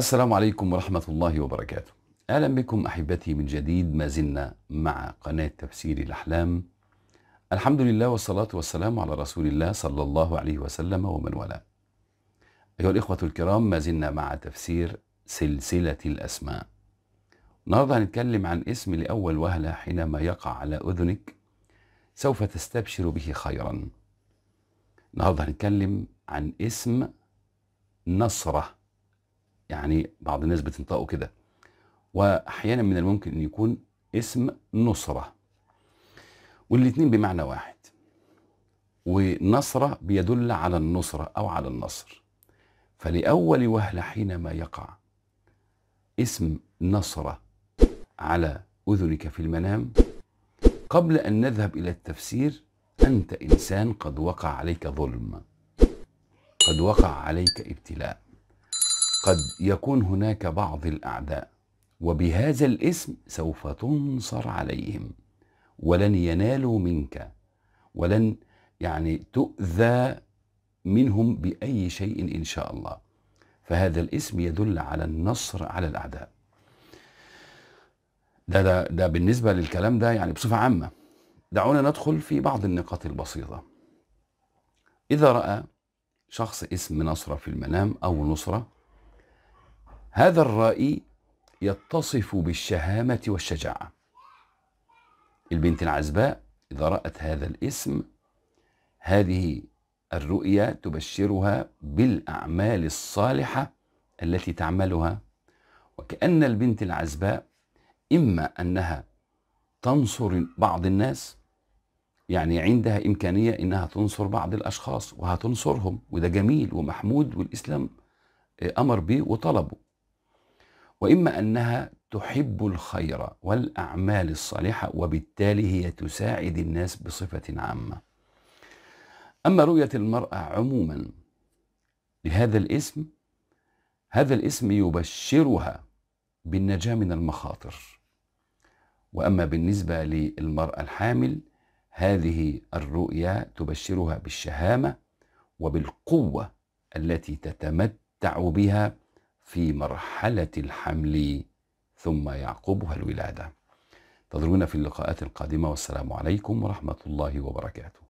السلام عليكم ورحمة الله وبركاته أهلا بكم أحبتي من جديد ما زلنا مع قناة تفسير الأحلام الحمد لله والصلاة والسلام على رسول الله صلى الله عليه وسلم ومن والاه أيها الإخوة الكرام ما زلنا مع تفسير سلسلة الأسماء النهاردة هنتكلم عن اسم لأول وهلة حينما يقع على أذنك سوف تستبشر به خيرا النهاردة هنتكلم عن اسم نصره يعني بعض الناس بتنطقه كده واحيانا من الممكن ان يكون اسم نصره والاثنين بمعنى واحد ونصره بيدل على النصره او على النصر فلاول وهله حينما يقع اسم نصره على اذنك في المنام قبل ان نذهب الى التفسير انت انسان قد وقع عليك ظلم قد وقع عليك ابتلاء قد يكون هناك بعض الاعداء وبهذا الاسم سوف تنصر عليهم ولن ينالوا منك ولن يعني تؤذى منهم باي شيء ان شاء الله فهذا الاسم يدل على النصر على الاعداء ده ده ده بالنسبه للكلام ده يعني بصفه عامه دعونا ندخل في بعض النقاط البسيطه اذا راى شخص اسم نصره في المنام او نصره هذا الرائي يتصف بالشهامة والشجاعة البنت العزباء إذا رأت هذا الاسم هذه الرؤيا تبشرها بالأعمال الصالحة التي تعملها وكأن البنت العزباء إما أنها تنصر بعض الناس يعني عندها إمكانية إنها تنصر بعض الأشخاص وهتنصرهم وده جميل ومحمود والإسلام آه، أمر به وطلبه واما انها تحب الخير والاعمال الصالحه وبالتالي هي تساعد الناس بصفه عامه. اما رؤيه المراه عموما لهذا الاسم هذا الاسم يبشرها بالنجاه من المخاطر. واما بالنسبه للمراه الحامل هذه الرؤية تبشرها بالشهامه وبالقوه التي تتمتع بها في مرحلة الحمل ثم يعقبها الولادة انتظرونا في اللقاءات القادمة والسلام عليكم ورحمة الله وبركاته